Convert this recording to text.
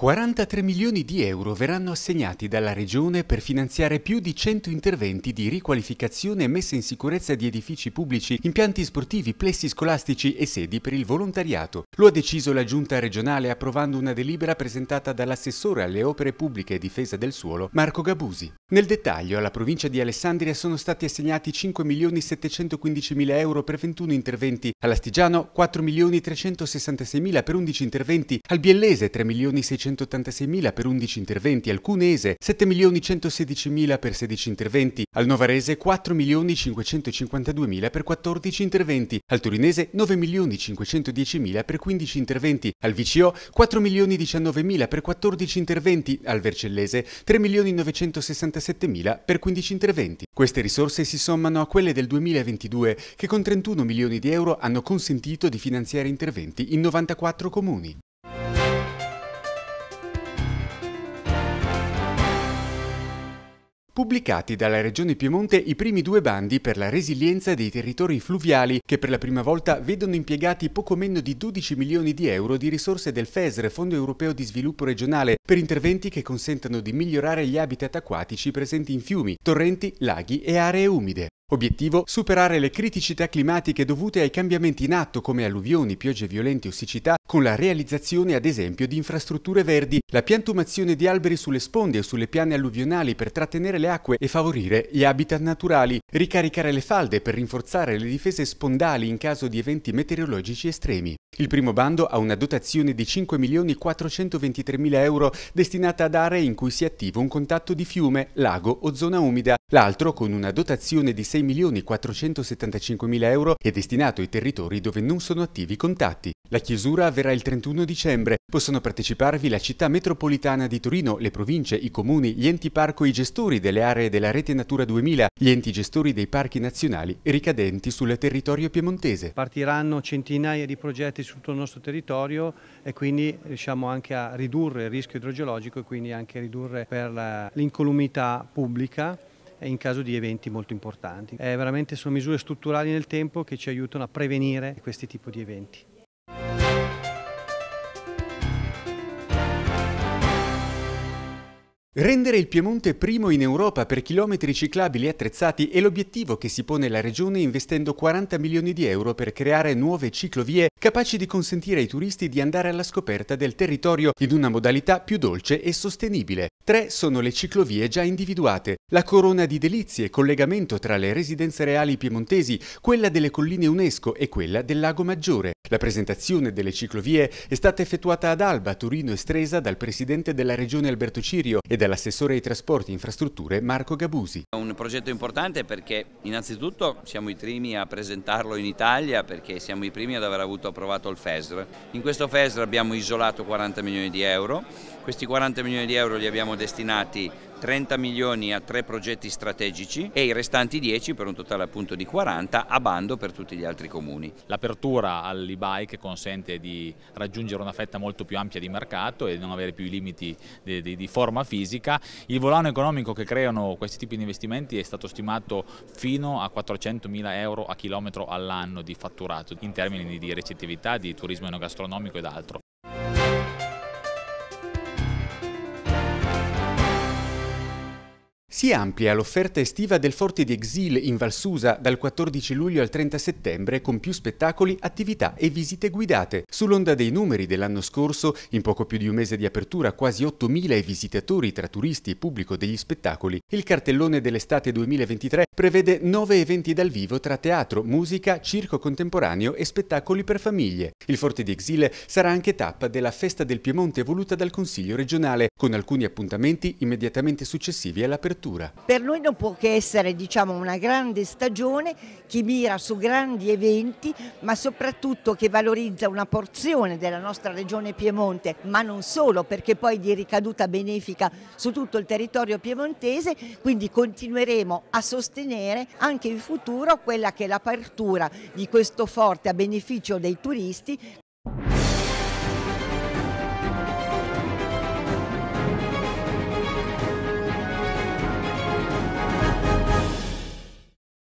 43 milioni di euro verranno assegnati dalla Regione per finanziare più di 100 interventi di riqualificazione e messa in sicurezza di edifici pubblici, impianti sportivi, plessi scolastici e sedi per il volontariato. Lo ha deciso la Giunta regionale approvando una delibera presentata dall'assessore alle opere pubbliche e difesa del suolo Marco Gabusi. Nel dettaglio, alla provincia di Alessandria sono stati assegnati 5.715.000 euro per 21 interventi, all'Astigiano 4.366.000 per 11 interventi, al Biellese 3.686.000 per 11 interventi, al Cunese 7.116.000 per 16 interventi, al Novarese 4.552.000 per 14 interventi, al Torinese 9.510.000 per 15 interventi, al VCO 4.019.000 per 14 interventi, al Vercellese 3.960.000 47.000 per 15 interventi. Queste risorse si sommano a quelle del 2022 che con 31 milioni di euro hanno consentito di finanziare interventi in 94 comuni. Pubblicati dalla Regione Piemonte i primi due bandi per la resilienza dei territori fluviali che per la prima volta vedono impiegati poco meno di 12 milioni di euro di risorse del FESR, Fondo Europeo di Sviluppo Regionale, per interventi che consentano di migliorare gli habitat acquatici presenti in fiumi, torrenti, laghi e aree umide. Obiettivo? Superare le criticità climatiche dovute ai cambiamenti in atto come alluvioni, piogge violenti o siccità con la realizzazione ad esempio di infrastrutture verdi, la piantumazione di alberi sulle sponde o sulle piane alluvionali per trattenere le acque e favorire gli habitat naturali, ricaricare le falde per rinforzare le difese spondali in caso di eventi meteorologici estremi. Il primo bando ha una dotazione di 5.423.000 euro destinata ad aree in cui sia attivo un contatto di fiume, lago o zona umida, L'altro, con una dotazione di 6.475.000 euro, è destinato ai territori dove non sono attivi i contatti. La chiusura avverrà il 31 dicembre. Possono parteciparvi la città metropolitana di Torino, le province, i comuni, gli enti parco e i gestori delle aree della rete Natura 2000, gli enti gestori dei parchi nazionali ricadenti sul territorio piemontese. Partiranno centinaia di progetti sul nostro territorio e quindi riusciamo anche a ridurre il rischio idrogeologico e quindi anche a ridurre per l'incolumità pubblica in caso di eventi molto importanti. È veramente sono misure strutturali nel tempo che ci aiutano a prevenire questi tipi di eventi. Rendere il Piemonte primo in Europa per chilometri ciclabili attrezzati è l'obiettivo che si pone la Regione investendo 40 milioni di euro per creare nuove ciclovie capaci di consentire ai turisti di andare alla scoperta del territorio in una modalità più dolce e sostenibile. Tre sono le ciclovie già individuate, la Corona di Delizie, collegamento tra le residenze reali piemontesi, quella delle colline UNESCO e quella del Lago Maggiore. La presentazione delle ciclovie è stata effettuata ad Alba, Torino e Stresa dal presidente della Regione Alberto Cirio e dall'assessore ai trasporti e infrastrutture Marco Gabusi. È un progetto importante perché innanzitutto siamo i primi a presentarlo in Italia perché siamo i primi ad aver avuto approvato il FESR. In questo FESR abbiamo isolato 40 milioni di euro, questi 40 milioni di euro li abbiamo destinati 30 milioni a tre progetti strategici e i restanti 10 per un totale appunto di 40 a bando per tutti gli altri comuni. L'apertura all'e-bike consente di raggiungere una fetta molto più ampia di mercato e non avere più i limiti di, di, di forma fisica. Il volano economico che creano questi tipi di investimenti è stato stimato fino a 400 mila euro a chilometro all'anno di fatturato in termini di recettività, di turismo enogastronomico ed altro. Si amplia l'offerta estiva del Forte di Exil in Valsusa dal 14 luglio al 30 settembre con più spettacoli, attività e visite guidate. Sull'onda dei numeri dell'anno scorso, in poco più di un mese di apertura, quasi 8.000 visitatori tra turisti e pubblico degli spettacoli. Il cartellone dell'estate 2023 prevede 9 eventi dal vivo tra teatro, musica, circo contemporaneo e spettacoli per famiglie. Il Forte di Exil sarà anche tappa della Festa del Piemonte voluta dal Consiglio regionale, con alcuni appuntamenti immediatamente successivi all'apertura cultura. Per noi non può che essere diciamo, una grande stagione che mira su grandi eventi, ma soprattutto che valorizza una porzione della nostra regione Piemonte, ma non solo, perché poi di ricaduta benefica su tutto il territorio piemontese, quindi continueremo a sostenere anche in futuro quella che è l'apertura di questo forte a beneficio dei turisti